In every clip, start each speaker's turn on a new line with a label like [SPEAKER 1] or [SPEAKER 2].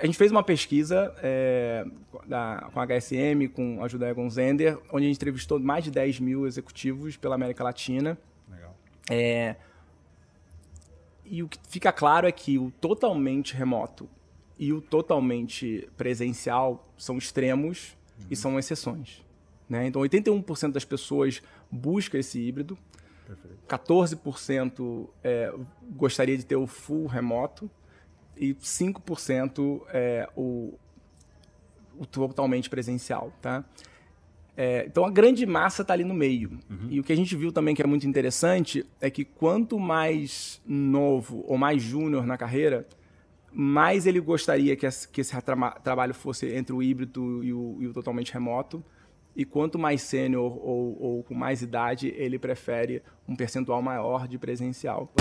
[SPEAKER 1] A gente fez uma pesquisa é, da, com a HSM, com a Judéia Gonzender, onde a gente entrevistou mais de 10 mil executivos pela América Latina. Legal. É, e o que fica claro é que o totalmente remoto e o totalmente presencial são extremos uhum. e são exceções. Né? Então, 81% das pessoas busca esse híbrido, Perfeito. 14% é, gostaria de ter o full remoto e 5% é o, o totalmente presencial, tá? É, então a grande massa está ali no meio. Uhum. E o que a gente viu também que é muito interessante é que quanto mais novo ou mais júnior na carreira, mais ele gostaria que, esse, que esse tra trabalho fosse entre o híbrido e o, e o totalmente remoto. E quanto mais sênior ou, ou, com mais idade, ele prefere um percentual maior de presencial.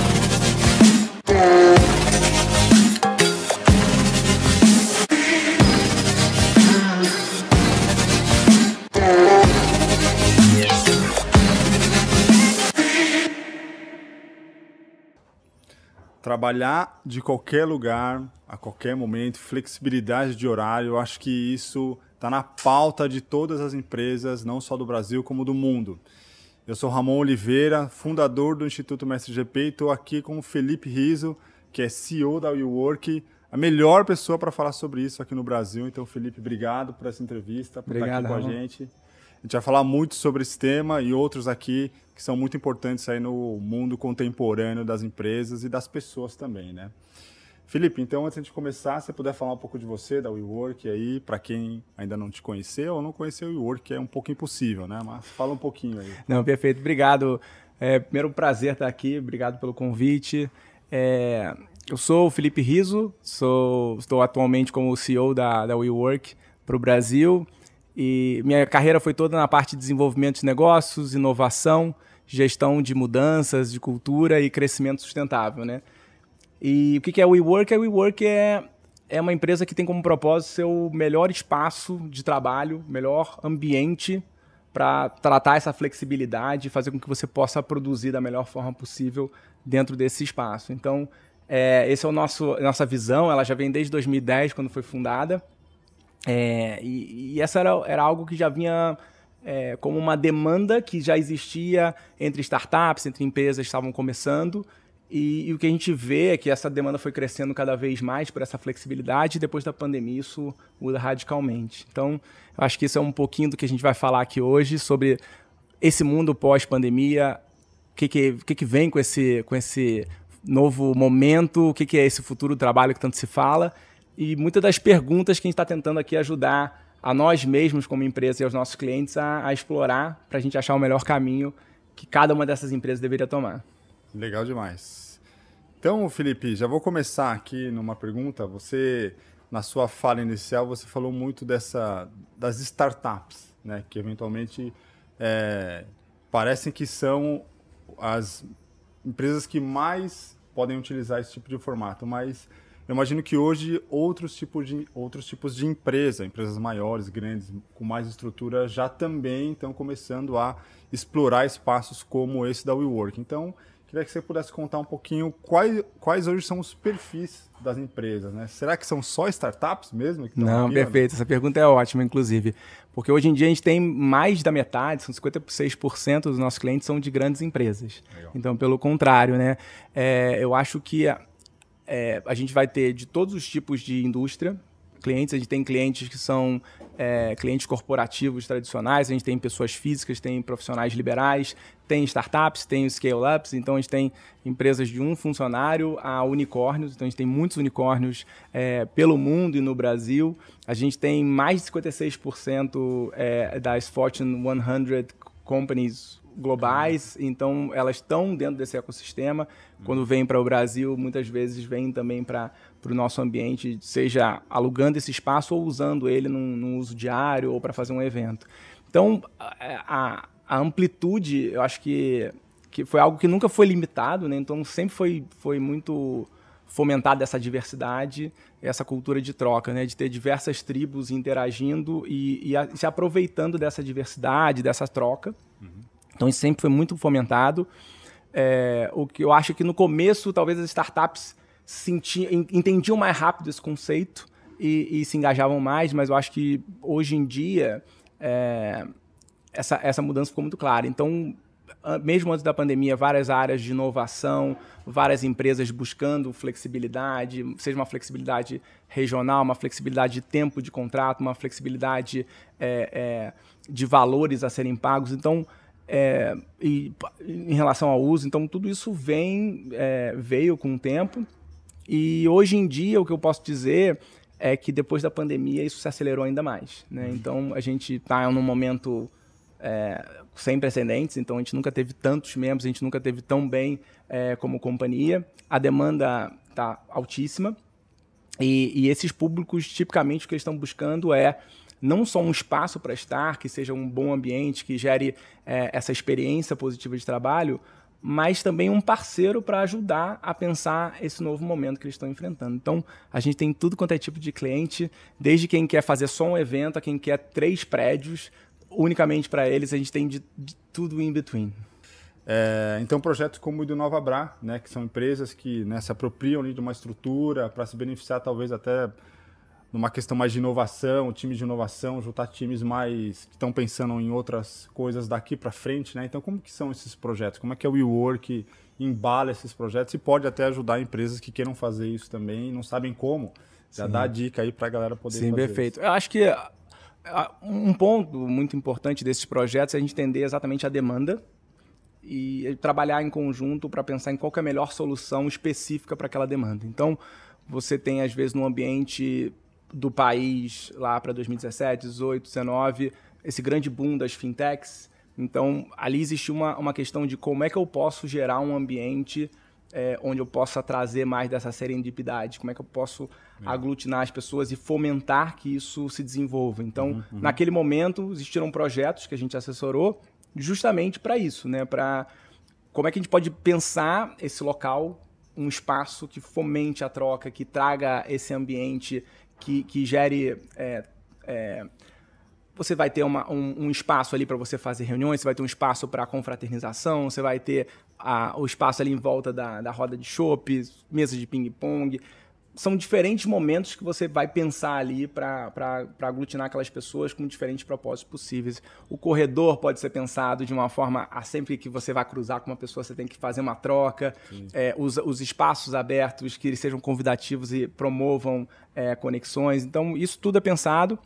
[SPEAKER 2] trabalhar de qualquer lugar, a qualquer momento, flexibilidade de horário, eu acho que isso está na pauta de todas as empresas, não só do Brasil, como do mundo. Eu sou Ramon Oliveira, fundador do Instituto Mestre GP e estou aqui com o Felipe Riso, que é CEO da WeWork, a melhor pessoa para falar sobre isso aqui no Brasil. Então, Felipe, obrigado por essa entrevista, por obrigado, estar aqui com Ramon. a gente. A gente vai falar muito sobre esse tema e outros aqui que são muito importantes aí no mundo contemporâneo das empresas e das pessoas também, né? Felipe, então antes de começar, se puder falar um pouco de você, da WeWork aí, para quem ainda não te conheceu ou não conheceu o WeWork, é um pouco impossível, né? Mas fala um pouquinho aí. Não, perfeito. Obrigado. É, primeiro, prazer estar aqui. Obrigado
[SPEAKER 1] pelo convite. É, eu sou o Felipe Riso, sou, estou atualmente como CEO da, da WeWork para o Brasil. E minha carreira foi toda na parte de desenvolvimento de negócios, inovação, gestão de mudanças, de cultura e crescimento sustentável, né? E o que é o WeWork? A é, WeWork é, é uma empresa que tem como propósito ser o melhor espaço de trabalho, melhor ambiente para tratar essa flexibilidade e fazer com que você possa produzir da melhor forma possível dentro desse espaço. Então, é, esse é o nosso nossa visão. Ela já vem desde 2010, quando foi fundada. É, e, e essa era, era algo que já vinha é, como uma demanda que já existia entre startups, entre empresas que estavam começando. E, e, o que a gente vê é que essa demanda foi crescendo cada vez mais por essa flexibilidade, e depois da pandemia isso muda radicalmente. Então, acho que isso é um pouquinho do que a gente vai falar aqui hoje sobre esse mundo pós-pandemia, o que, que, que, que vem com esse, com esse novo momento, o que, que é esse futuro do trabalho que tanto se fala e muitas das perguntas que a gente está tentando aqui ajudar a nós mesmos como empresa e aos nossos clientes a, a explorar para a gente achar o melhor caminho que cada uma dessas empresas deveria tomar.
[SPEAKER 2] Legal demais. Então, Felipe, já vou começar aqui numa pergunta. Você, na sua fala inicial, você falou muito dessa das startups, né, que eventualmente é, parecem que são as empresas que mais podem utilizar esse tipo de formato, mas eu imagino que hoje outros tipos de, outros tipos de empresa, empresas maiores, grandes, com mais estrutura, já também estão começando a explorar espaços como esse da WeWork. Então, queria que você pudesse contar um pouquinho quais, quais hoje são os perfis das empresas, né? Será que são só startups mesmo? não, aqui, perfeito.
[SPEAKER 1] Né? Essa pergunta é ótima, inclusive. Porque hoje em dia a gente tem mais da metade, são 56% dos nossos clientes são de grandes empresas. Legal. Então, pelo contrário, né? É, eu acho que é, a gente vai ter de todos os tipos de indústria clientes. A gente tem clientes que são é, clientes corporativos tradicionais, a gente tem pessoas físicas, tem profissionais liberais, tem startups, tem scale-ups, então a gente tem empresas de um funcionário a unicórnios, então a gente tem muitos unicórnios é, pelo mundo e no Brasil. A gente tem mais de 56% é, das Fortune 100 companies globais, então elas estão dentro desse ecossistema. Quando uhum. vêm para o Brasil, muitas vezes vêm também para o nosso ambiente, seja alugando esse espaço ou usando ele num, num uso diário ou para fazer um evento. Então, a, a amplitude, eu acho que, que foi algo que nunca foi limitado, né? então sempre foi, foi muito fomentada essa diversidade, essa cultura de troca, né? de ter diversas tribos interagindo e, e, a, se aproveitando dessa diversidade, dessa troca. Uhum. Então isso sempre foi muito fomentado. É, o que eu acho é que no começo talvez as startups sentiam, entendiam mais rápido esse conceito e, e, se engajavam mais, mas eu acho que hoje em dia é, essa, essa mudança ficou muito clara. Então, mesmo antes da pandemia, várias áreas de inovação, várias empresas buscando flexibilidade, seja uma flexibilidade regional, uma flexibilidade de tempo de contrato, uma flexibilidade é, é, de valores a serem pagos. Então, é, e, em relação ao uso. Então, tudo isso vem é, veio com o tempo. E hoje em dia, o que eu posso dizer é que depois da pandemia, isso se acelerou ainda mais. Né? Uhum. Então, a gente está num momento é, sem precedentes, então a gente nunca teve tantos membros, a gente nunca teve tão bem é, como companhia. A demanda está altíssima. E, e esses públicos, tipicamente, o que eles estão buscando é não só um espaço para estar, que seja um bom ambiente, que gere é, essa experiência positiva de trabalho, mas também um parceiro para ajudar a pensar esse novo momento que eles estão enfrentando. Então, a gente tem tudo quanto é tipo de cliente, desde quem quer fazer só um evento a quem quer três prédios unicamente para eles,
[SPEAKER 2] a gente tem de, de tudo in between. É, então, projetos como o do Nova Bra, né, que são empresas que né, se apropriam de uma estrutura para se beneficiar, talvez até numa questão mais de inovação, time de inovação, juntar times mais que estão pensando em outras coisas daqui para frente, né? Então, como que são esses projetos? Como é que é o WeWork embala esses projetos e pode até ajudar empresas que queiram fazer isso também e não sabem como? Já Sim. dá a dica aí para a galera poder Sim, fazer perfeito. Isso. Eu acho que ah, um ponto muito importante desses projetos
[SPEAKER 1] é a gente entender exatamente a demanda e trabalhar em conjunto para pensar em qual é a melhor solução específica para aquela demanda. Então, você tem, às vezes, num ambiente do país lá para 2017, 18, 19, esse grande boom das fintechs. Então, ali existe uma, uma questão de como é que eu posso gerar um ambiente é, onde eu possa trazer mais dessa serendipidade, como é que eu posso é. aglutinar as pessoas e fomentar que isso se desenvolva. Então, uhum, uhum. naquele momento, existiram projetos que a gente assessorou justamente para isso, né? Para como é que a gente pode pensar esse local, um espaço que fomente a troca, que traga esse ambiente que, que gere. É, é, você vai ter uma, um, um, espaço ali para você fazer reuniões, você vai ter um espaço para confraternização, você vai ter a, o espaço ali em volta da, da roda de chopp, mesa de ping-pong são diferentes momentos que você vai pensar ali para aglutinar aquelas pessoas com diferentes propósitos possíveis. O corredor pode ser pensado de uma forma a sempre que você vai cruzar com uma pessoa, você tem que fazer uma troca. É, os, os espaços abertos que eles sejam convidativos e promovam é, conexões. Então, isso tudo é pensado.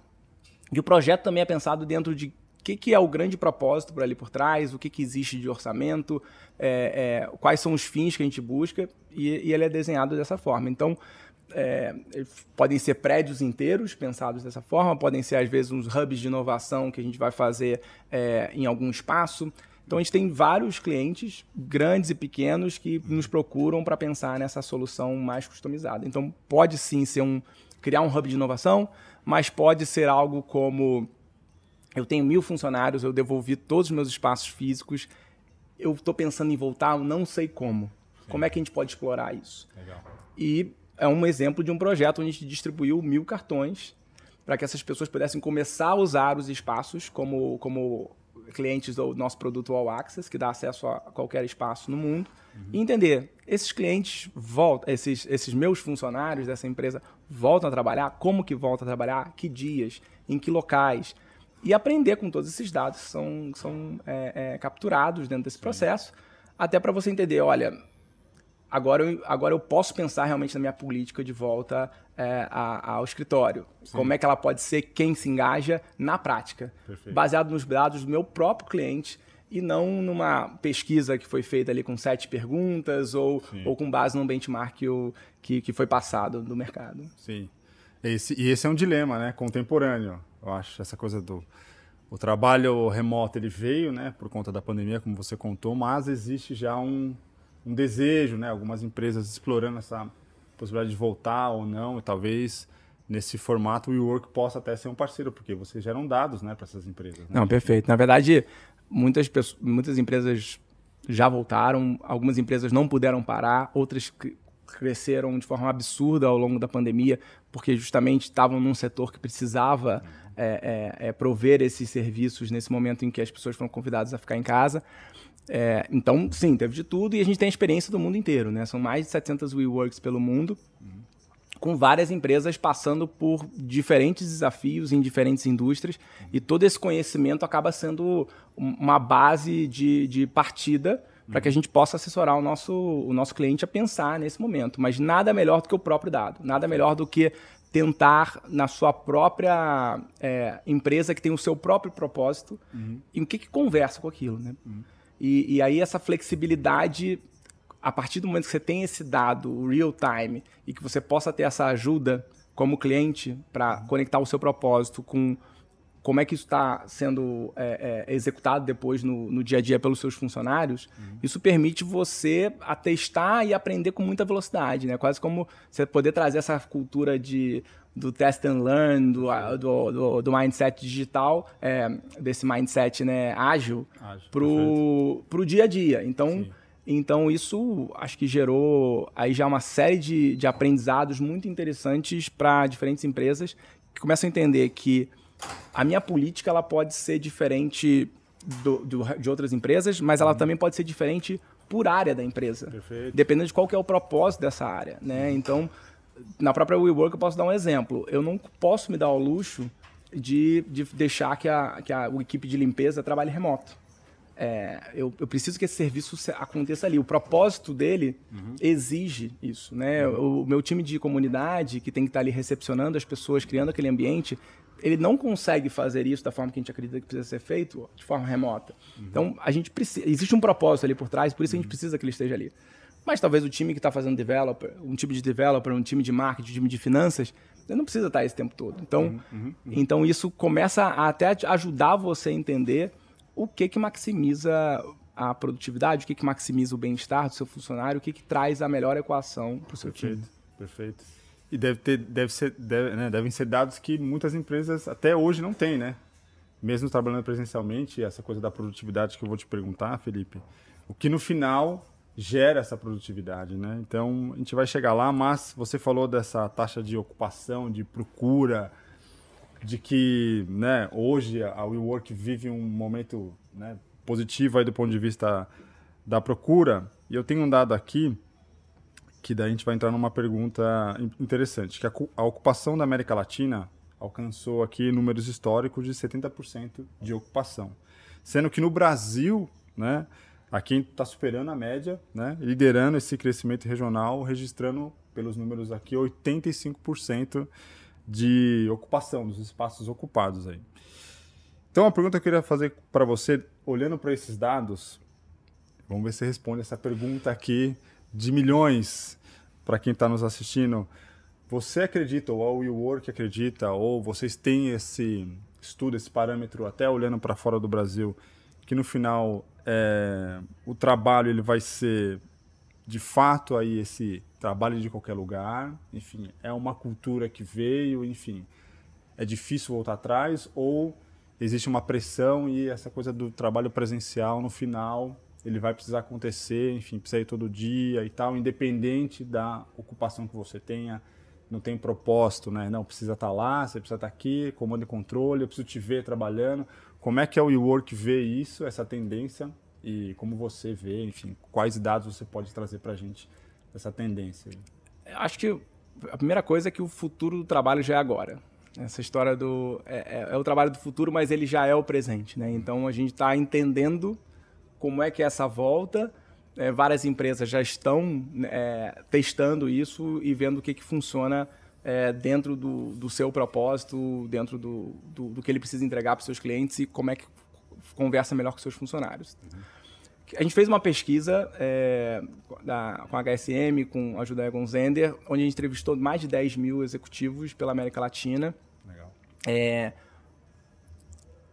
[SPEAKER 1] E o projeto também é pensado dentro de o que, que é o grande propósito por ali por trás, o que, que existe de orçamento, é, é, quais são os fins que a gente busca, e, e, ele é desenhado dessa forma. Então, é, podem ser prédios inteiros pensados dessa forma, podem ser às vezes uns hubs de inovação que a gente vai fazer é, em algum espaço. Então a gente tem vários clientes, grandes e pequenos, que nos procuram para pensar nessa solução mais customizada. Então pode sim ser um criar um hub de inovação, mas pode ser algo como eu tenho mil funcionários, eu devolvi todos os meus espaços físicos, eu estou pensando em voltar, eu não sei como. Sim. Como é que a gente pode explorar isso? Legal. E é um exemplo de um projeto onde a gente distribuiu mil cartões para que essas pessoas pudessem começar a usar os espaços como, como clientes do nosso produto All Access, que dá acesso a qualquer espaço no mundo, uhum. e entender, esses clientes voltam, esses, esses meus funcionários dessa empresa voltam a trabalhar, como que voltam a trabalhar, que dias, em que locais, e aprender com todos esses dados que são, são é, é, capturados dentro desse Sim. processo, até para você entender, olha, agora eu, agora eu posso pensar realmente na minha política de volta é, a, ao escritório. Sim. Como é que ela pode ser quem se engaja na prática, Perfeito. baseado nos dados do meu próprio cliente e não numa pesquisa que foi feita ali com sete perguntas ou, ou com base num benchmark que, que, que foi passado do mercado.
[SPEAKER 2] Sim. Esse, e esse é um dilema né? contemporâneo, eu acho, essa coisa do... O trabalho remoto ele veio, né, por conta da pandemia, como você contou, mas existe já um, um desejo, né? Algumas empresas explorando essa possibilidade de voltar ou não, e talvez nesse formato o WeWork possa até ser um parceiro, porque vocês geram dados, né, para essas empresas. Né?
[SPEAKER 1] Não, perfeito. Na verdade, muitas pessoas, muitas empresas já voltaram, algumas empresas não puderam parar, outras cresceram de forma absurda ao longo da pandemia, porque justamente estavam num setor que precisava uhum. é, é, é, prover esses serviços nesse momento em que as pessoas foram convidadas a ficar em casa. É, então, sim, teve de tudo e a gente tem experiência do mundo inteiro, né? São mais de 700 WeWorks pelo mundo, com várias empresas passando por diferentes desafios em diferentes indústrias e todo esse conhecimento acaba sendo uma base de, de partida para que a gente possa assessorar o nosso, o nosso cliente a pensar nesse momento. Mas nada melhor do que o próprio dado, nada melhor do que tentar na sua própria é, empresa que tem o seu próprio propósito uhum. e o que, que conversa com aquilo, né? Uhum. E, e aí essa flexibilidade, a partir do momento que você tem esse dado real time e que você possa ter essa ajuda como cliente para conectar o seu propósito com como é que isso está sendo é, é, executado depois no, no, dia a dia pelos seus funcionários, uhum. isso permite você atestar e aprender com muita velocidade, né? Quase como você poder trazer essa cultura de do test and learn, do, do, do, do mindset digital, é, desse mindset né, ágil, ágil para o dia a dia. Então, então, isso acho que gerou aí já uma série de, de aprendizados muito interessantes para diferentes empresas que começam a entender que a minha política ela pode ser diferente do, do, de outras empresas, mas ela uhum. também pode ser diferente por área da empresa. Perfeito. Dependendo de qual que é o propósito dessa área, né? Uhum. Então, na própria WeWork eu posso dar um exemplo. Eu não posso me dar o luxo de, de deixar que a, que a, a equipe de limpeza trabalhe remoto é, eu, eu, preciso que esse serviço aconteça ali. O propósito dele uhum. exige isso, né? Uhum. O, o, meu time de comunidade, que tem que estar ali recepcionando as pessoas, criando aquele ambiente, ele não consegue fazer isso da forma que a gente acredita que precisa ser feito, de forma remota. Uhum. Então, a gente precisa, existe um propósito ali por trás, por isso a gente uhum. precisa que ele esteja ali. Mas talvez o time que está fazendo developer, um time de developer, um time de marketing, um time de finanças, ele não precisa estar tá esse tempo todo. Então, uhum. Uhum. então isso começa a até ajudar você a entender o que que maximiza a produtividade, o que que maximiza o bem-estar do seu funcionário, o que que traz
[SPEAKER 2] a melhor equação para o seu perfeito, time. Perfeito. E deve ter, deve ser, deve, né, devem ser dados que muitas empresas até hoje não têm, né? Mesmo trabalhando presencialmente, essa coisa da produtividade que eu vou te perguntar, Felipe, o que no final gera essa produtividade, né? Então a gente vai chegar lá, mas você falou dessa taxa de ocupação, de procura, de que né, hoje a WeWork vive um momento né, positivo aí do ponto de vista da procura. E eu tenho um dado aqui que daí a gente vai entrar numa pergunta interessante, que a, ocupação da América Latina alcançou aqui números históricos de 70% de ocupação, sendo que no Brasil, né, aqui está superando a média, né, liderando esse crescimento regional, registrando pelos números aqui 85% de ocupação, dos espaços ocupados aí. Então, a pergunta que eu queria fazer para você, olhando para esses dados, vamos ver se responde essa pergunta aqui de milhões para quem está nos assistindo. Você acredita, ou a Will Work acredita, ou vocês têm esse estudo, esse parâmetro, até olhando para fora do Brasil, que no final é, o trabalho ele vai ser de fato aí esse trabalho de qualquer lugar, enfim, é uma cultura que veio, enfim, é difícil voltar atrás ou existe uma pressão e essa coisa do trabalho presencial no final ele vai precisar acontecer, enfim, precisa ir todo dia e tal, independente da ocupação que você tenha, não tem propósito, né? Não precisa estar tá lá, você precisa estar tá aqui, comando e controle, eu preciso te ver trabalhando. Como é que é o WeWork vê isso, essa tendência e como você vê, enfim, quais dados você pode trazer para a gente dessa tendência? acho que a primeira coisa é que o futuro do
[SPEAKER 1] trabalho já é agora. Essa história do. É, é, é o trabalho do futuro, mas ele já é o presente, né? Então a gente está entendendo como é que é essa volta. É, várias empresas já estão né, é, testando isso e vendo o que, que funciona é, dentro do, do, seu propósito, dentro do, do, do que ele precisa entregar para os seus clientes e como é que conversa melhor com seus funcionários. Uhum. A gente fez uma pesquisa é, da, com a HSM, com a Judéia Gonzender, onde a gente entrevistou mais de 10 mil executivos pela América Latina. Legal. É,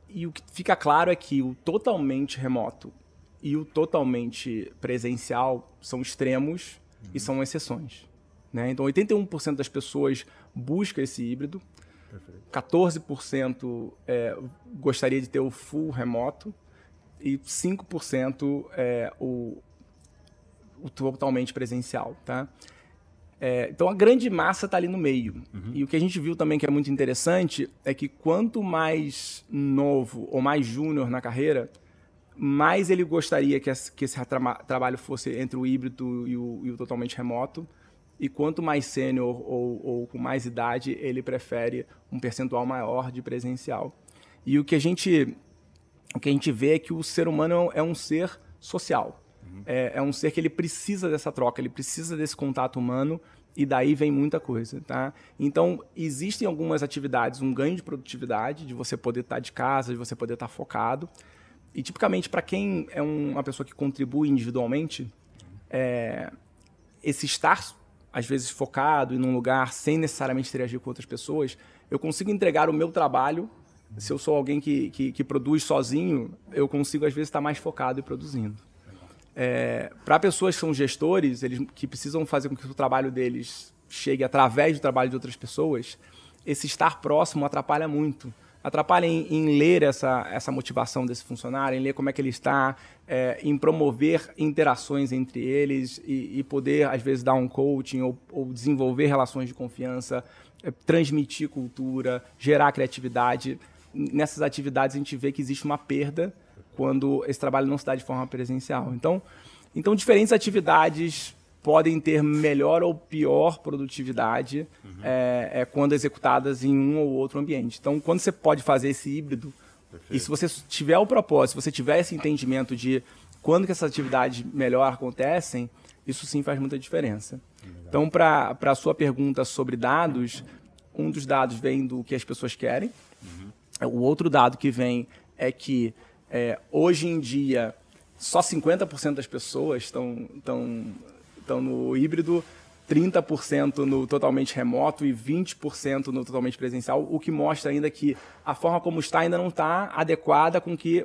[SPEAKER 1] e o que fica claro é que o totalmente remoto e o totalmente presencial são extremos uhum. e são exceções. Né? Então, 81% das pessoas busca esse híbrido, Perfeito. 14% é, gostaria de ter o full remoto, e 5% é o, o totalmente presencial, tá? É, então a grande massa está ali no meio. Uhum. E o que a gente viu também que é muito interessante é que quanto mais novo ou mais júnior na carreira, mais ele gostaria que, esse, que esse tra trabalho fosse entre o híbrido e o, e o totalmente remoto. E quanto mais sênior ou, ou, com mais idade, ele prefere um percentual maior de presencial. E o que a gente o que a gente vê é que o ser humano é um é ser social. Uhum. É, é, um ser que ele precisa dessa troca, ele precisa desse contato humano e daí vem muita coisa, tá? Então, existem algumas atividades, um ganho de produtividade, de você poder estar tá de casa, de você poder estar tá focado. E, tipicamente, para quem é um, uma pessoa que contribui individualmente, é, esse estar, às vezes, focado e num lugar sem necessariamente interagir com outras pessoas, eu consigo entregar o meu trabalho se eu sou alguém que, que, que produz sozinho, eu consigo às vezes estar tá mais focado e produzindo. É, para pessoas que são gestores, eles que precisam fazer com que o trabalho deles chegue através do trabalho de outras pessoas, esse estar próximo atrapalha muito. Atrapalha em, em ler essa, essa motivação desse funcionário, em ler como é que ele está, é, em promover interações entre eles e, e, poder, às vezes, dar um coaching ou, ou desenvolver relações de confiança, é, transmitir cultura, gerar criatividade nessas atividades a gente vê que existe uma perda quando esse trabalho não se dá de forma presencial. Então, então diferentes atividades podem ter melhor ou pior produtividade uhum. é, é, quando executadas em um ou outro ambiente. Então, quando você pode fazer esse híbrido, Perfeito. e se você tiver o propósito, se você tiver esse entendimento de quando que essas atividades melhor acontecem, isso sim faz muita diferença. Então, para a sua pergunta sobre dados, um dos dados vem do que as pessoas querem, o outro dado que vem é que é, hoje em dia só 50% das pessoas estão, estão, estão no híbrido, 30% no totalmente remoto e 20% no totalmente presencial, o que mostra ainda que a forma como está ainda não está adequada com que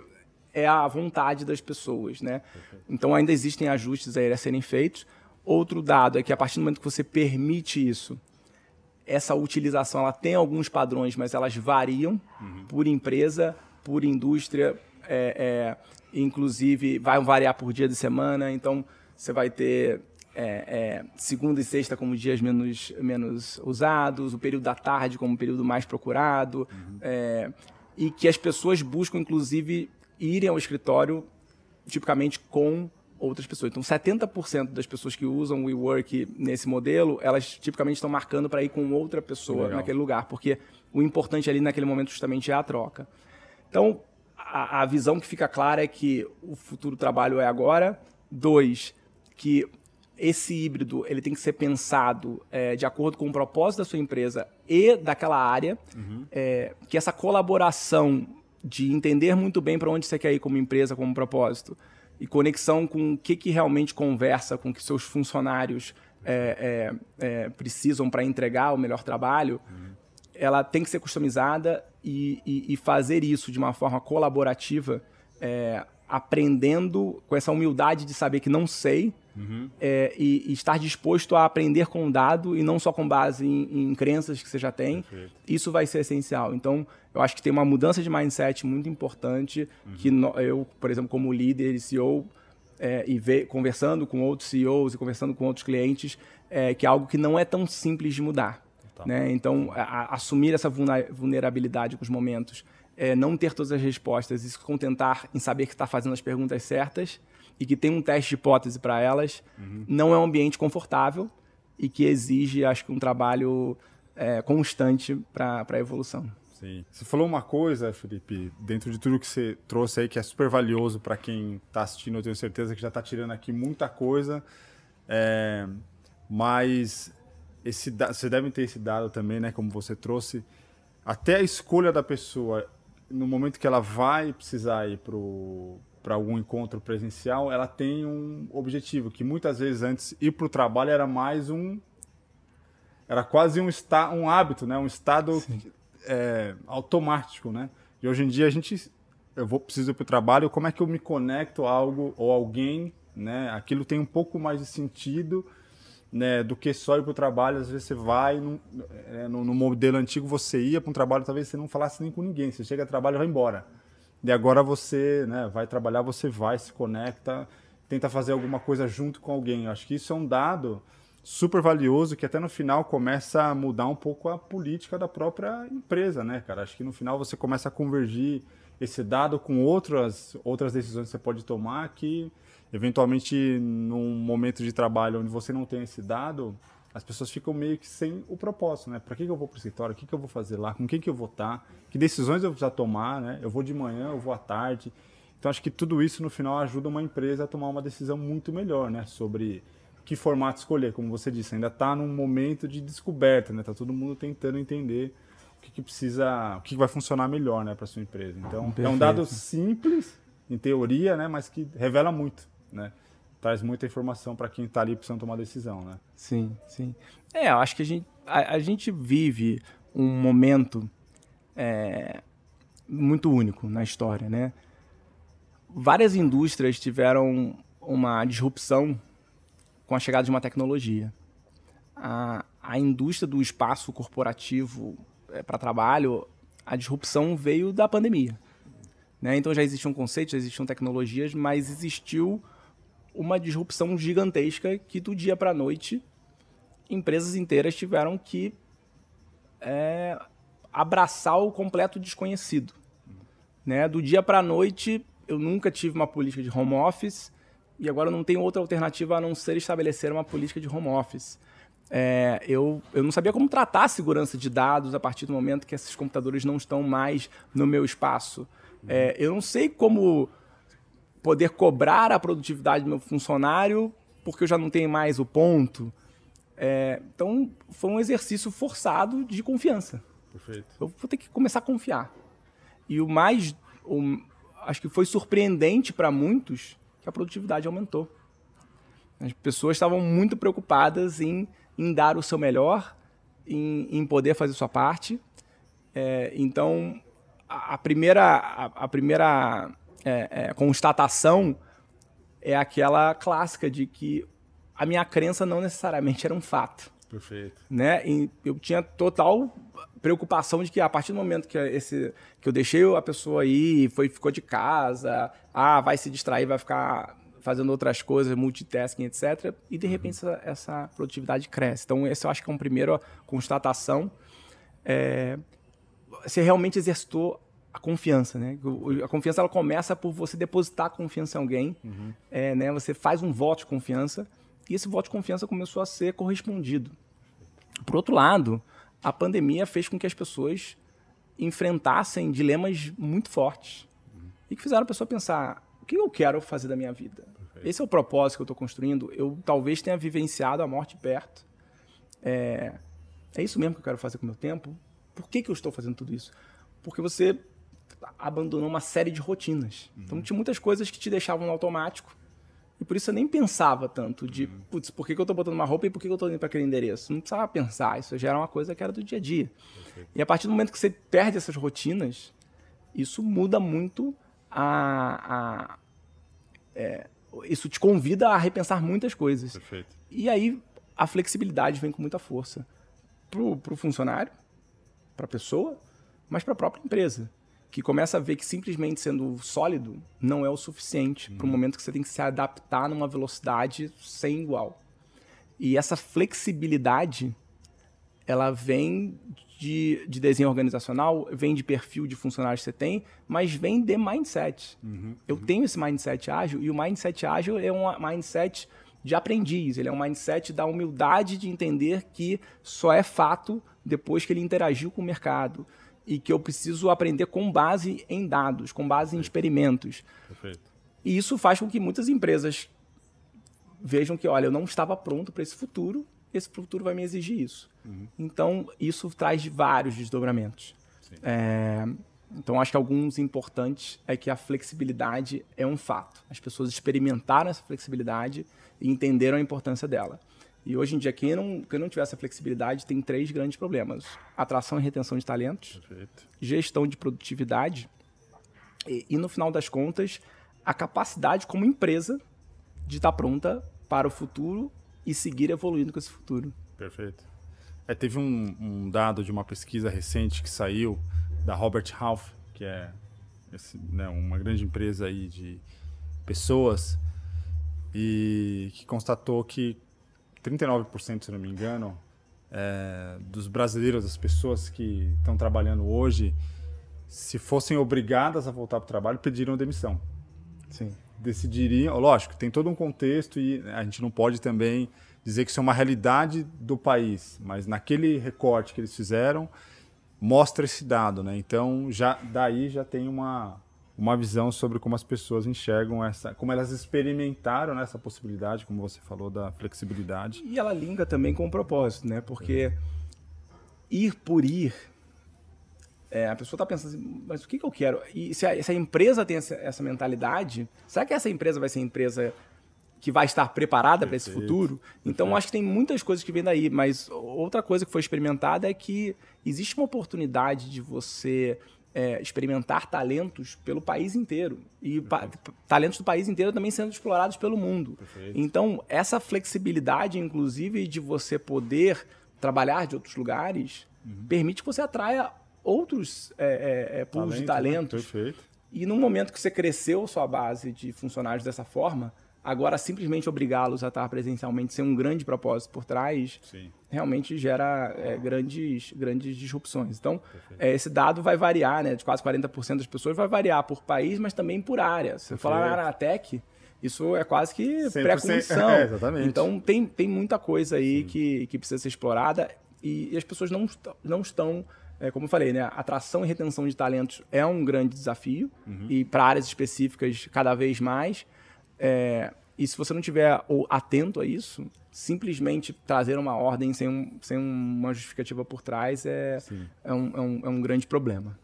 [SPEAKER 1] é a vontade das pessoas, né? Então ainda existem ajustes aí a serem feitos. Outro dado é que a partir do momento que você permite isso, essa utilização ela tem alguns padrões, mas elas variam uhum. por empresa, por indústria, é, é, inclusive vai variar por dia de semana. Então você vai ter é, é segunda e sexta como dias menos, menos usados, o período da tarde como período mais procurado, uhum. e que as pessoas buscam, inclusive, irem ao escritório tipicamente com outras pessoas. Então, 70% das pessoas que usam o WeWork nesse modelo, elas tipicamente estão marcando para ir com outra pessoa Legal. naquele lugar, porque o importante ali naquele momento justamente é a troca. Então, a, a visão que fica clara é que o futuro trabalho é agora. Dois, que esse híbrido ele tem que ser pensado é, de acordo com o propósito da sua empresa e daquela área, uhum. é, que essa colaboração de entender muito bem para onde você quer ir como empresa, como propósito, e conexão com o que, que realmente conversa com que seus funcionários é, é, é, precisam para entregar o melhor trabalho, uhum. ela tem que ser customizada e, e, e, fazer isso de uma forma colaborativa, é, aprendendo com essa humildade de saber que não sei, uhum. é, e, e, estar disposto a aprender com dado e não só com base em, em crenças que você já tem, Perfeito. isso vai ser essencial. Então, eu acho que tem uma mudança de mindset muito importante uhum. que no, eu, por exemplo, como líder e CEO, é, e conversando com outros CEOs e conversando com outros clientes, é, que é algo que não é tão simples de mudar. Tá. Né? Então, a, a, assumir essa vulnerabilidade com os momentos, é, não ter todas as respostas e se contentar em saber que está fazendo as perguntas certas, e que tem um teste de hipótese para elas, uhum. não é um ambiente confortável e que exige, acho que, um trabalho é, constante para a
[SPEAKER 2] evolução. Sim. Você falou uma coisa, Felipe, dentro de tudo que você trouxe aí, que é super valioso para quem está assistindo, eu tenho certeza que já está tirando aqui muita coisa, é, mas esse, você deve ter esse dado também, né, como você trouxe, até a escolha da pessoa, no momento que ela vai precisar ir para o para algum encontro presencial, ela tem um objetivo que muitas vezes antes ir para o trabalho era mais um era quase um está um hábito, né? Um estado é, automático, né? E hoje em dia a gente eu vou preciso ir para o trabalho, como é que eu me conecto a algo ou alguém, né? Aquilo tem um pouco mais de sentido, né? Do que só ir para o trabalho. Às vezes você vai no, é, no, no modelo antigo você ia para um trabalho, talvez você não falasse nem com ninguém. Você chega ao trabalho e vai embora. E agora você né, vai trabalhar, você vai, se conecta, tenta fazer alguma coisa junto com alguém. Eu acho que isso é um dado super valioso que até no final começa a mudar um pouco a política da própria empresa, né, cara? Acho que no final você começa a convergir esse dado com outras, outras decisões que você pode tomar que eventualmente num momento de trabalho onde você não tem esse dado, as pessoas ficam meio que sem o propósito, né? Para que, que eu vou para o escritório? O que, que eu vou fazer lá? Com quem que eu vou estar? Tá? Que decisões eu vou precisar tomar, né? Eu vou de manhã, eu vou à tarde. Então, acho que tudo isso, no final, ajuda uma empresa a tomar uma decisão muito melhor, né? Sobre que formato escolher, como você disse. Ainda está num momento de descoberta, né? Está todo mundo tentando entender o que, que precisa... O que, vai funcionar melhor, né? Para sua empresa. Então, Perfeito. é um dado simples, em teoria, né? Mas que revela muito, né? traz muita informação para quem está ali precisando tomar decisão, né? Sim, sim.
[SPEAKER 1] É, eu acho que a gente, a, a gente vive um momento é, muito único na história, né? Várias indústrias tiveram uma disrupção com a chegada de uma tecnologia. A, a indústria do espaço corporativo é, para trabalho, a disrupção veio da pandemia. Né? Então já existiam conceitos, já existiam tecnologias, mas existiu uma disrupção gigantesca que do dia para a noite empresas inteiras tiveram que é, abraçar o completo desconhecido. Né? Do dia para a noite, eu nunca tive uma política de home office e agora não tenho outra alternativa a não ser estabelecer uma política de home office. É, eu, eu não sabia como tratar a segurança de dados a partir do momento que esses computadores não estão mais no meu espaço. É, eu não sei como poder cobrar a produtividade do meu funcionário porque eu já não tenho mais o ponto. É, então, foi um exercício forçado de confiança. Perfeito. Eu vou ter que começar a confiar. E o mais, o, acho que foi surpreendente para muitos que a produtividade aumentou. As pessoas estavam muito preocupadas em, em dar o seu melhor, em, em poder fazer sua parte. É, então, a, a primeira, a, a primeira é, é, constatação é aquela clássica de que a minha crença não necessariamente era um fato. Perfeito. Né? E eu tinha total preocupação de que a partir do momento que, esse, que eu deixei a pessoa aí, foi, ficou de casa, ah, vai se distrair, vai ficar fazendo outras coisas, multitasking, etc. E de uhum. repente essa, essa, produtividade cresce. Então, esse eu acho que é uma primeira constatação. É, você realmente exercitou a confiança, né? A confiança ela começa por você depositar confiança em alguém, uhum. é, né? Você faz um voto de confiança e esse voto de confiança começou a ser correspondido. Por outro lado, a pandemia fez com que as pessoas enfrentassem dilemas muito fortes uhum. e que fizeram a pessoa pensar: o que eu quero fazer da minha vida? Perfeito. Esse é o propósito que eu estou construindo. Eu talvez tenha vivenciado a morte perto. É, é isso mesmo que eu quero fazer com o meu tempo? Por que, que eu estou fazendo tudo isso? Porque você abandonou uma série de rotinas. Então, uhum. Então tinha muitas coisas que te deixavam no automático. E por isso eu nem pensava tanto de, uhum. putz, por que, que eu estou botando uma roupa e por que, que eu estou indo para aquele endereço? Não precisava pensar, isso já era uma coisa que era do dia a dia. E a partir do momento que você perde essas rotinas, isso muda muito a. a é, isso te convida a repensar muitas coisas. Perfeito. E aí a flexibilidade vem com muita força. Pro, pro funcionário, pra pessoa, mas para a própria empresa que começa a ver que simplesmente sendo sólido não é o suficiente hum. para o momento que você tem que se adaptar numa velocidade sem igual. E essa flexibilidade, ela vem de, de desenho organizacional, vem de perfil de funcionários que você tem, mas vem de mindset. Uhum, Eu uhum. tenho esse mindset ágil e o mindset ágil é um mindset de aprendiz, ele é um mindset da humildade de entender que só é fato depois que ele interagiu com o mercado e que eu preciso aprender com base em dados, com base em experimentos. Perfeito. E isso faz com que muitas empresas vejam que, olha, eu não estava pronto para esse futuro, esse futuro vai me exigir isso. Uhum. Então, isso traz vários desdobramentos. É, então, acho que alguns importantes é que a flexibilidade é um fato. As pessoas experimentaram essa flexibilidade e entenderam a importância dela. E hoje em dia, quem não, quem não tiver essa flexibilidade tem três grandes problemas: atração e retenção de talentos, Perfeito. gestão de produtividade e, e, no final das contas, a capacidade como empresa de estar pronta para o futuro e seguir evoluindo com
[SPEAKER 2] esse futuro. Perfeito. É, teve um, um dado de uma pesquisa recente que saiu da Robert Half, que é esse, né, uma grande empresa aí de pessoas, e que constatou que 39%, se não me engano, é, dos brasileiros, das pessoas que estão trabalhando hoje, se fossem obrigadas a voltar para o trabalho, pediriam demissão. Sim. Decidiriam, lógico, tem todo um contexto e né, a gente não pode também dizer que isso é uma realidade do país, mas naquele recorte que eles fizeram, mostra esse dado, né? Então, já daí já tem uma uma visão sobre como as pessoas enxergam essa, como elas experimentaram né, essa possibilidade, como você falou, da flexibilidade. E ela linka também com o propósito, né? Porque ir por ir,
[SPEAKER 1] é, a pessoa está pensando assim, mas o que, que eu quero? E se a, se a empresa tem essa, essa, mentalidade, será que essa empresa vai ser empresa que vai estar preparada para esse futuro? Então, acho que tem muitas coisas que vêm daí, mas outra coisa que foi experimentada é que existe uma oportunidade de você é, experimentar talentos pelo país inteiro e pa talentos do país inteiro também sendo explorados pelo mundo. Perfeito. Então, essa flexibilidade, inclusive, de você poder trabalhar de outros lugares, uhum. permite que você atraia outros é, é, é pools Talento, de talentos. Né? E num momento que você cresceu sua base de funcionários dessa forma, Agora, simplesmente obrigá-los a estar presencialmente sem um grande propósito por trás, Sim. realmente gera é, grandes, grandes disrupções. Então, é, esse dado vai variar, né? De quase 40% das pessoas vai variar por país, mas também por área. Se você falar na Tech, isso é quase que pré-condição. É, exatamente. Então, tem, tem muita coisa aí que, que precisa ser explorada e, e as pessoas não, não estão é, como eu falei, né, atração e retenção de talentos é um grande desafio uhum. e para áreas específicas cada vez mais. É, e se você não tiver atento a isso, simplesmente trazer uma ordem sem, um, sem uma justificativa por trás é, é um, é, um, é um grande
[SPEAKER 2] problema.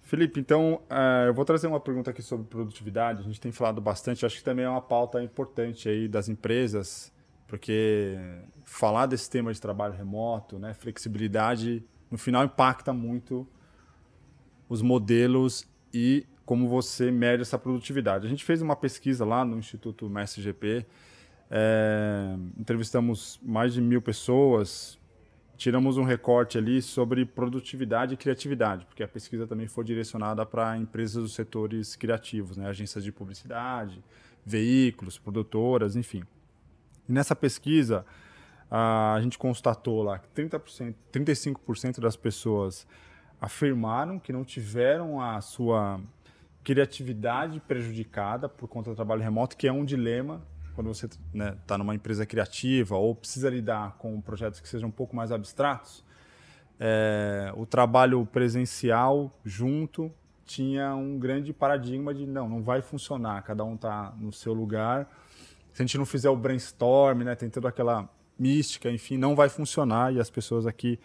[SPEAKER 2] Felipe, então uh, eu vou trazer uma pergunta aqui sobre produtividade. A gente tem falado bastante, acho que também é uma pauta importante aí das empresas, porque falar desse tema de trabalho remoto, né, flexibilidade, no final impacta muito os modelos e como você mede essa produtividade. A gente fez uma pesquisa lá no Instituto Mestre GP, é, entrevistamos mais de mil pessoas, tiramos um recorte ali sobre produtividade e criatividade, porque a pesquisa também foi direcionada para empresas dos setores criativos, né? agências de publicidade, veículos, produtoras, enfim. E nessa pesquisa, a gente constatou lá que 30%, 35% das pessoas afirmaram que não tiveram a sua criatividade prejudicada por conta do trabalho remoto, que é um dilema quando você está né, tá numa empresa criativa ou precisa lidar com projetos que sejam um pouco mais abstratos. É, o trabalho presencial junto tinha um grande paradigma de não, não vai funcionar, cada um está no seu lugar. Se a gente não fizer o brainstorm, né, tem toda aquela mística, enfim, não vai funcionar e as pessoas aqui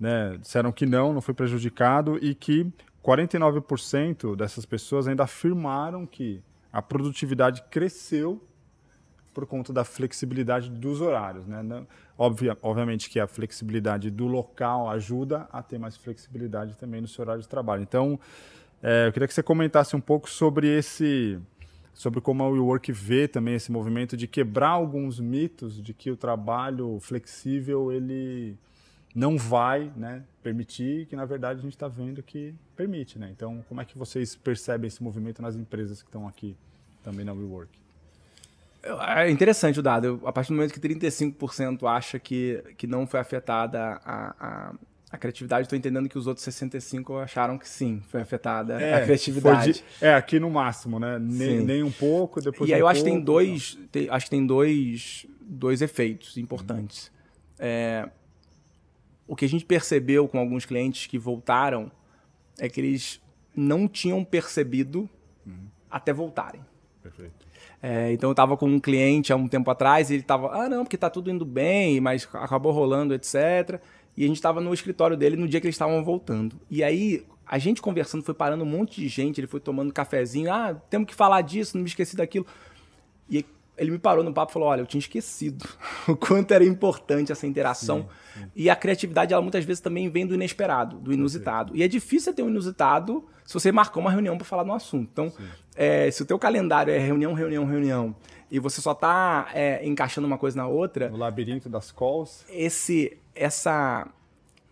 [SPEAKER 2] né, disseram que não, não foi prejudicado e que 49% dessas pessoas ainda afirmaram que a produtividade cresceu por conta da flexibilidade dos horários. Né? obvia, obviamente que a flexibilidade do local ajuda a ter mais flexibilidade também no seu horário de trabalho. Então, é, eu queria que você comentasse um pouco sobre esse, sobre como a WeWork vê também esse movimento de quebrar alguns mitos de que o trabalho flexível ele não vai né, permitir, que na verdade a gente está vendo que permite. Né? Então, como é que vocês percebem esse movimento nas empresas que estão aqui também na WeWork?
[SPEAKER 1] É interessante o dado. A partir do momento que 35% acha que, que não foi afetada a, a, a criatividade, estou entendendo que os outros 65% acharam que sim, foi afetada é, a criatividade. De,
[SPEAKER 2] é, aqui no máximo, né? Nem, nem um pouco, depois E aí um eu pouco, acho que tem
[SPEAKER 1] dois, tem, acho que tem dois, dois efeitos importantes. Uhum. É, o que a gente percebeu com alguns clientes que voltaram é que eles não tinham percebido uhum. até voltarem. Perfeito. É, então eu estava com um cliente há um tempo atrás e ele estava, ah não, porque está tudo indo bem, mas acabou rolando, etc. E a gente estava no escritório dele no dia que eles estavam voltando. E aí a gente conversando, foi parando um monte de gente, ele foi tomando cafezinho, ah, temos que falar disso, não me esqueci daquilo. E ele me parou no papo e falou: Olha, eu tinha esquecido o quanto era importante essa interação. Sim, sim. E a criatividade, ela muitas vezes também vem do inesperado, do inusitado. Sim. E é difícil ter um inusitado se você marcou uma reunião para falar de um assunto. Então, é, se o teu calendário é reunião, reunião, reunião, e você só está é, encaixando uma coisa na outra. No labirinto das calls. Esse, essa,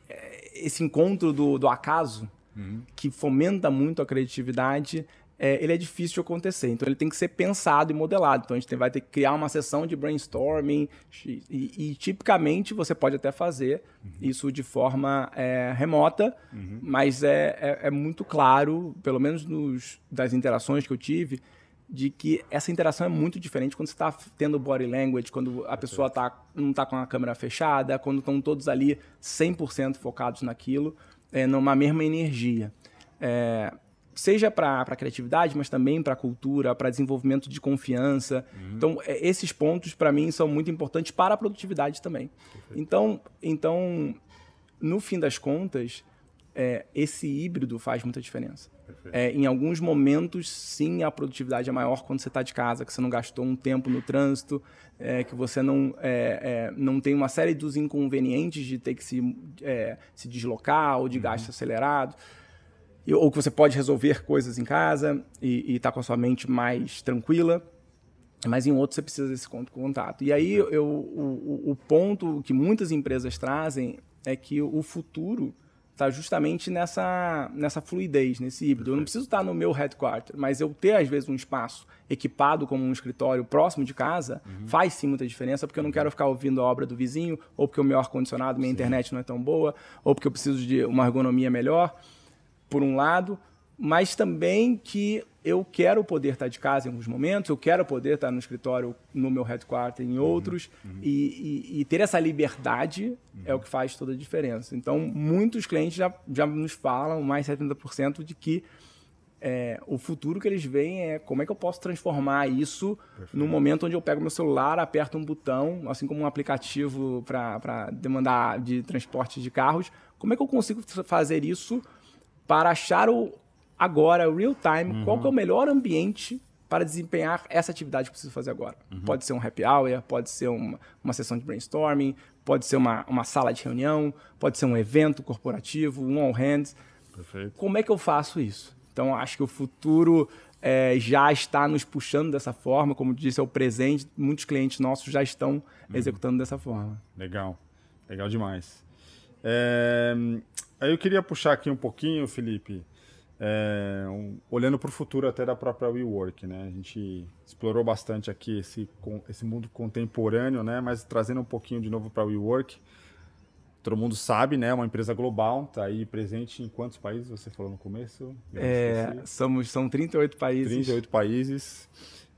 [SPEAKER 1] é, esse encontro do, do acaso, uhum. que fomenta muito a criatividade, é, ele é difícil de acontecer. Então ele tem que ser pensado e modelado. Então a gente tem, vai ter que criar uma sessão de brainstorming e, e, tipicamente você pode até fazer uhum. isso de forma é, remota, uhum. mas é, é, é, muito claro, pelo menos nos, das interações que eu tive, de que essa interação é muito diferente quando você está tendo body language, quando a pessoa tá, não está com a câmera fechada, quando estão todos ali 100% focados naquilo, é, numa mesma energia. É, seja para a criatividade, mas também para a cultura, para desenvolvimento de confiança. Uhum. Então, é, esses pontos, para mim, são muito importantes para a produtividade também. Perfeito. Então, então, no fim das contas, é, esse híbrido faz muita diferença. É, em alguns momentos, sim, a produtividade é maior quando você está de casa, que você não gastou um tempo no trânsito, é, que você não, é, é não tem uma série dos inconvenientes de ter que se, é, se deslocar ou de uhum. gasto acelerado ou que você pode resolver coisas em casa e estar tá com a sua mente mais tranquila. Mas em outros você precisa desse contato. E aí uhum. eu, o, o ponto que muitas empresas trazem é que o futuro está justamente nessa, nessa fluidez, nesse híbrido. Eu não preciso estar tá no meu headquarter, mas eu ter, às vezes, um espaço equipado como um escritório próximo de casa uhum. faz sim muita diferença, porque eu não quero ficar ouvindo a obra do vizinho, ou porque o meu ar-condicionado, minha sim. internet não é tão boa, ou porque eu preciso de uma ergonomia melhor por um lado, mas também que eu quero poder estar tá de casa em alguns momentos, eu quero poder estar tá no escritório, no meu headquarter, em outros, uhum, uhum. E, e, e, ter essa liberdade uhum. é o que faz toda a diferença. Então, muitos clientes já, já nos falam, mais 70%, de que é, o futuro que eles veem é como é que eu posso transformar isso no momento onde eu pego meu celular, aperto um botão, assim como um aplicativo para demandar de transporte de carros, como é que eu consigo fazer isso para achar o agora, real time, uhum. qual que é o melhor ambiente para desempenhar essa atividade que eu preciso fazer agora. Uhum. Pode ser um happy hour, pode ser uma, uma sessão de brainstorming, pode ser uma, uma sala de reunião, pode ser um evento corporativo, um all hands Perfeito. Como é que eu faço isso? Então, acho que o futuro é, já está nos puxando dessa forma. Como disse, é o presente. Muitos clientes nossos já estão uhum. executando dessa forma.
[SPEAKER 2] Legal. Legal demais. É... Aí eu queria puxar aqui um pouquinho, Felipe, é, um, olhando para o futuro até da própria WeWork, né? A gente explorou bastante aqui esse, esse mundo contemporâneo, né? Mas trazendo um pouquinho de novo para a WeWork, todo mundo sabe, né? Uma empresa global, está aí presente em quantos países você falou no começo? É, somos, são 38 países. 38 países,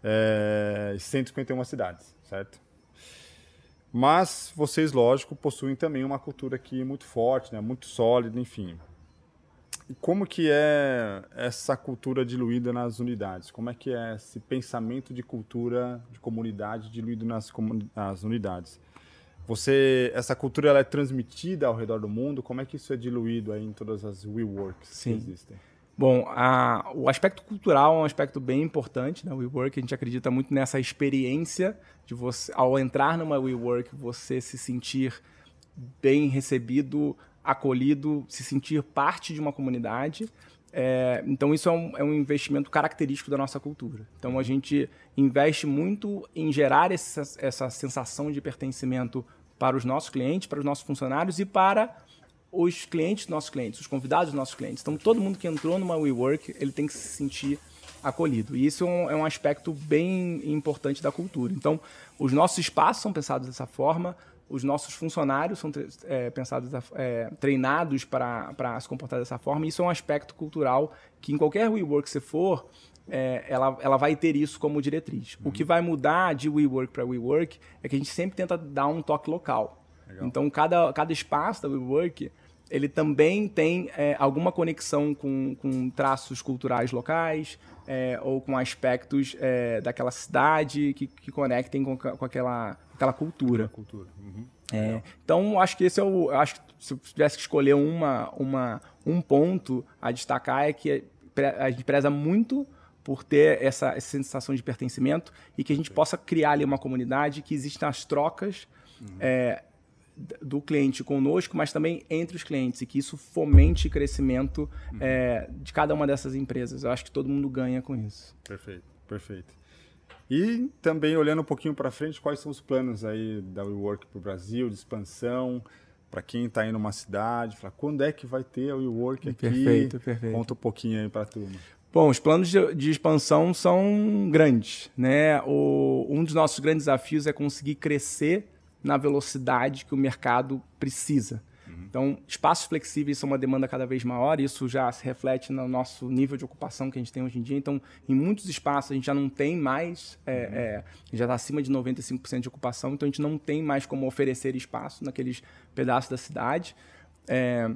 [SPEAKER 2] é, 151 cidades, certo? Mas vocês, lógico, possuem também uma cultura aqui muito forte, né? muito sólida, enfim. E como que é essa cultura diluída nas unidades? Como é que é esse pensamento de cultura de comunidade diluído nas, nas unidades? Você, essa cultura ela é transmitida ao redor do mundo? Como é que isso é diluído aí em todas as WeWorks Sim. que existem?
[SPEAKER 1] Bom, a, o aspecto cultural é um aspecto bem importante na né, WeWork. A gente acredita muito nessa experiência de você, ao entrar numa WeWork, você se sentir bem recebido, acolhido, se sentir parte de uma comunidade. É, então, isso é um, é um, investimento característico da nossa cultura. Então, a gente investe muito em gerar essa, essa sensação de pertencimento para os nossos clientes, para os nossos funcionários e para os clientes nossos clientes, os convidados nossos clientes. Então, todo mundo que entrou numa WeWork, ele tem que se sentir acolhido. E isso é um, é um aspecto bem importante da cultura. Então, os nossos espaços são pensados dessa forma, os nossos funcionários são é, pensados, é, treinados para se comportar dessa forma. E isso é um aspecto cultural que em qualquer WeWork que você for, é, ela, ela vai ter isso como diretriz. Uhum. O que uhum. vai mudar de WeWork para WeWork é que a gente sempre tenta dar um toque local. Legal. Então, cada, cada espaço da WeWork ele também tem é, alguma conexão com, com, traços culturais locais é, ou com aspectos é, daquela cidade que, que conectem com, com aquela, aquela cultura. cultura. Uhum. É, então, acho que esse é o. Acho que se eu tivesse que escolher uma, uma, um ponto a destacar é que a gente preza muito por ter essa, essa sensação de pertencimento e que a gente possa criar ali uma comunidade que existam as trocas. Uhum. É, do cliente conosco, mas também entre os clientes, e que isso fomente crescimento uhum. é, de cada uma dessas empresas. Eu acho que todo mundo ganha com isso.
[SPEAKER 2] Perfeito, perfeito. E também olhando um pouquinho para frente, quais são os planos aí da WeWork para o Brasil, de expansão, para quem está indo uma cidade, quando é que vai ter a WeWork aqui? Perfeito, perfeito. Conta um pouquinho aí para a turma.
[SPEAKER 1] Bom, os planos de, de, expansão são grandes, né? O, um dos nossos grandes desafios é conseguir crescer na velocidade que o mercado precisa. Uhum. Então, espaços flexíveis são uma demanda cada vez maior, isso já se reflete no nosso nível de ocupação que a gente tem hoje em dia. Então, em muitos espaços a gente já não tem mais, é, uhum. é, já está acima de 95% de ocupação, então a gente não tem mais como oferecer espaço naqueles pedaços da cidade. É,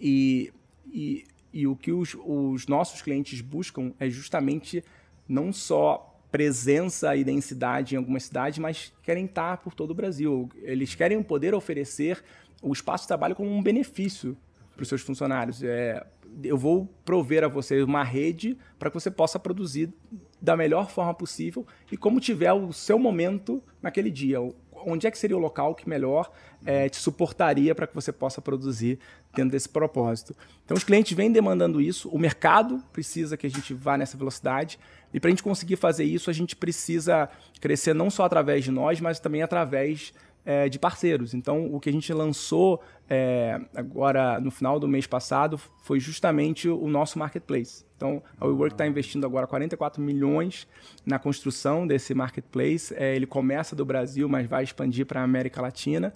[SPEAKER 1] e, e, e, o que os, os nossos clientes buscam é justamente não só presença e densidade em alguma cidade, mas querem estar por todo o Brasil. Eles querem poder oferecer o espaço de trabalho como um benefício para os seus funcionários. É, eu vou prover a você uma rede para que você possa produzir da melhor forma possível e como tiver o seu momento naquele dia onde é que seria o local que melhor é, te suportaria para que você possa produzir dentro desse propósito. Então, os clientes vêm demandando isso, o mercado precisa que a gente vá nessa velocidade, e para a gente conseguir fazer isso, a gente precisa crescer não só através de nós, mas também através é, de parceiros. Então, o que a gente lançou é, agora no final do mês passado foi justamente o nosso marketplace. Então, a WeWork está investindo agora 44 milhões na construção desse marketplace. É, ele começa do Brasil, mas vai expandir para a América Latina.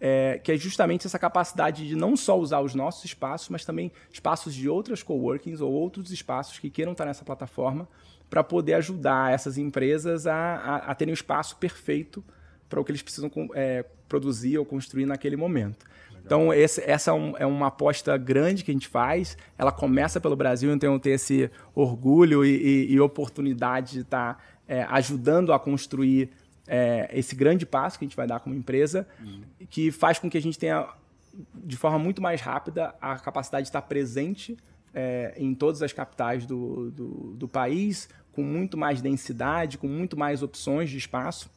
[SPEAKER 1] É, que é justamente essa capacidade de não só usar os nossos espaços, mas também espaços de outras coworkings ou outros espaços que queiram estar nessa plataforma para poder ajudar essas empresas a, a, a terem o espaço perfeito para o que eles precisam é, produzir ou construir naquele momento. Então, esse, essa é, um, é, uma aposta grande que a gente faz. Ela começa pelo Brasil, então ter esse orgulho e, e, e oportunidade de estar tá, é, ajudando a construir é, esse grande passo que a gente vai dar como empresa, uhum. que faz com que a gente tenha, de forma muito mais rápida, a capacidade de estar tá presente é, em todas as capitais do, do, do país, com muito mais densidade, com muito mais opções de espaço.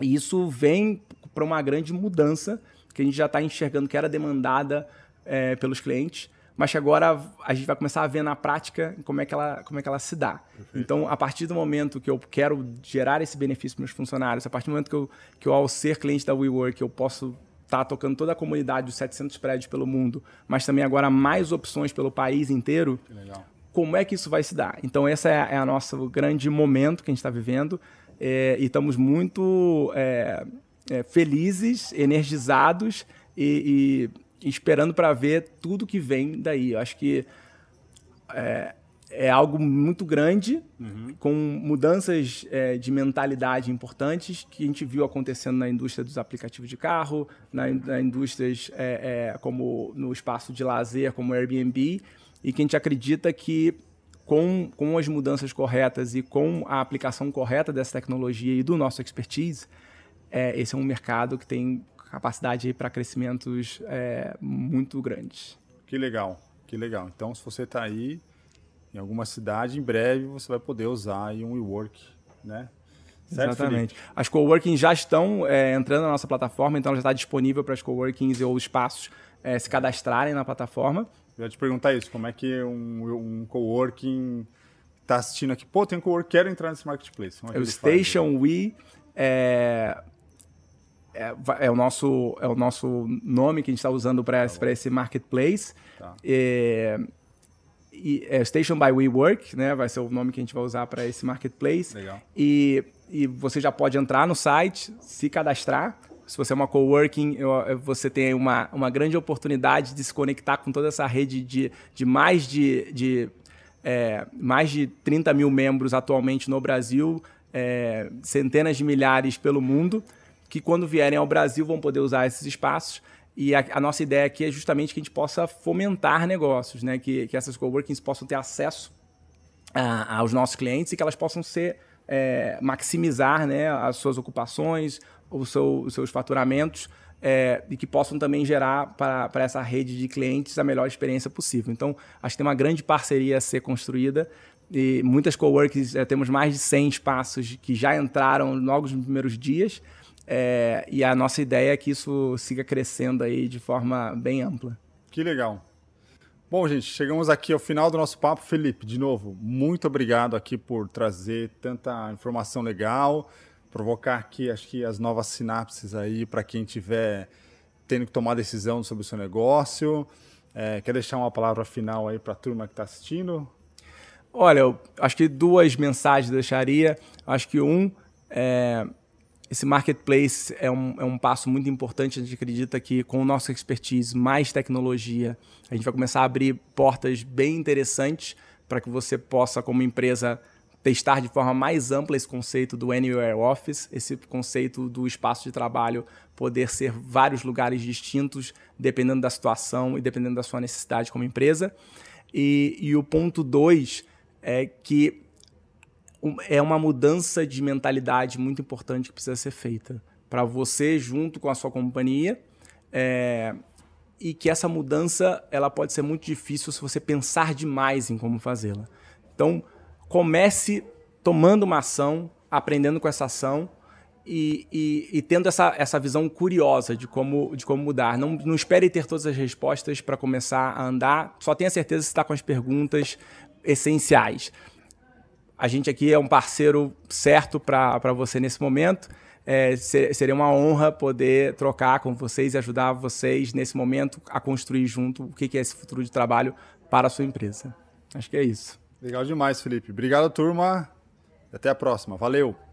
[SPEAKER 1] E isso vem para uma grande mudança que a gente já está enxergando que era demandada é, pelos clientes, mas que agora a gente vai começar a ver na prática como é que ela, como é que ela se dá. Perfeito. Então, a partir do momento que eu quero gerar esse benefício para meus funcionários, a partir do momento que eu, que eu ao ser cliente da WeWork, eu posso estar tá tocando toda a comunidade dos 700 prédios pelo mundo, mas também agora mais opções pelo país inteiro, como é que isso vai se dar? Então, esse é, é o nosso grande momento que a gente está vivendo é, e estamos muito é, é, felizes, energizados e, e esperando para ver tudo que vem daí. Eu acho que é, é algo muito grande, uhum. com mudanças é, de mentalidade importantes que a gente viu acontecendo na indústria dos aplicativos de carro, na, na indústrias é, é, como no espaço de lazer, como o Airbnb, e que a gente acredita que com, com as mudanças corretas e com a aplicação correta dessa tecnologia e do nosso expertise, é, esse é um mercado que tem capacidade para crescimentos é, muito grandes.
[SPEAKER 2] Que legal, que legal. Então, se você está aí em alguma cidade, em breve você vai poder usar um WeWork, né? Certo, Exatamente. Felipe? As coworkings já estão é, entrando na nossa plataforma,
[SPEAKER 1] então já está disponível para as coworkings ou espaços é, se cadastrarem na plataforma.
[SPEAKER 2] Eu ia te perguntar isso, como é que um, um coworking está assistindo aqui, pô, tem um coworking, quero entrar nesse marketplace. É, é o Station
[SPEAKER 1] faz, We é, é, é, o nosso, é o nosso nome que a gente está usando para tá esse marketplace. Tá. É, e, é Station by WeWork, né? Vai ser o nome que a gente vai usar para esse marketplace. Legal. E, e você já pode entrar no site, se cadastrar se você é uma coworking, eh, você tem uma, uma grande oportunidade de se conectar com toda essa rede de, de mais de, de é, mais de 30 mil membros atualmente no Brasil, é, centenas de milhares pelo mundo, que quando vierem ao Brasil vão poder usar esses espaços. E a, a nossa ideia aqui é justamente que a gente possa fomentar negócios, né? que, que essas coworkings possam ter acesso a, aos nossos clientes e que elas possam ser é, maximizar né, as suas ocupações, os seu, seus faturamentos é, e que possam também gerar para, para essa rede de clientes a melhor experiência possível. Então, acho que tem uma grande parceria a ser construída e muitas coworks, é, eh, temos mais de 100 espaços que já entraram logo nos primeiros dias é, e a nossa ideia é que isso siga crescendo aí de forma bem ampla. Que legal.
[SPEAKER 2] Bom, gente, chegamos aqui ao final do nosso papo. Felipe, de novo, muito obrigado aqui por trazer tanta informação legal, provocar aqui, acho que as novas sinapses aí para quem tiver tendo que tomar decisão sobre o seu negócio. É, quer deixar uma palavra final aí para a turma que está assistindo? Olha, eu acho que duas mensagens eu
[SPEAKER 1] deixaria. Acho que um, é, esse marketplace é um, é um passo muito importante. A gente acredita que com o nosso expertise, mais tecnologia, a gente vai começar a abrir portas bem interessantes para que você possa, como empresa, testar de forma mais ampla esse conceito do Anywhere Office, esse conceito do espaço de trabalho poder ser vários lugares distintos, dependendo da situação e dependendo da sua necessidade como empresa. E, e o ponto dois é que é uma mudança de mentalidade muito importante que precisa ser feita para você junto com a sua companhia. É, e que essa mudança ela pode ser muito difícil se você pensar demais em como fazê-la. Então, comece tomando uma ação, aprendendo com essa ação e, e, e, tendo essa, essa visão curiosa de como, de como mudar. Não, não espere ter todas as respostas para começar a andar, só tenha certeza se está com as perguntas essenciais. A gente aqui é um parceiro certo para você nesse momento. É, ser, seria uma honra poder trocar com vocês e ajudar vocês nesse momento a construir junto o que, que é esse futuro de trabalho
[SPEAKER 2] para a sua empresa. Acho que é isso. Legal demais, Felipe. Obrigado, turma. Até a próxima. Valeu!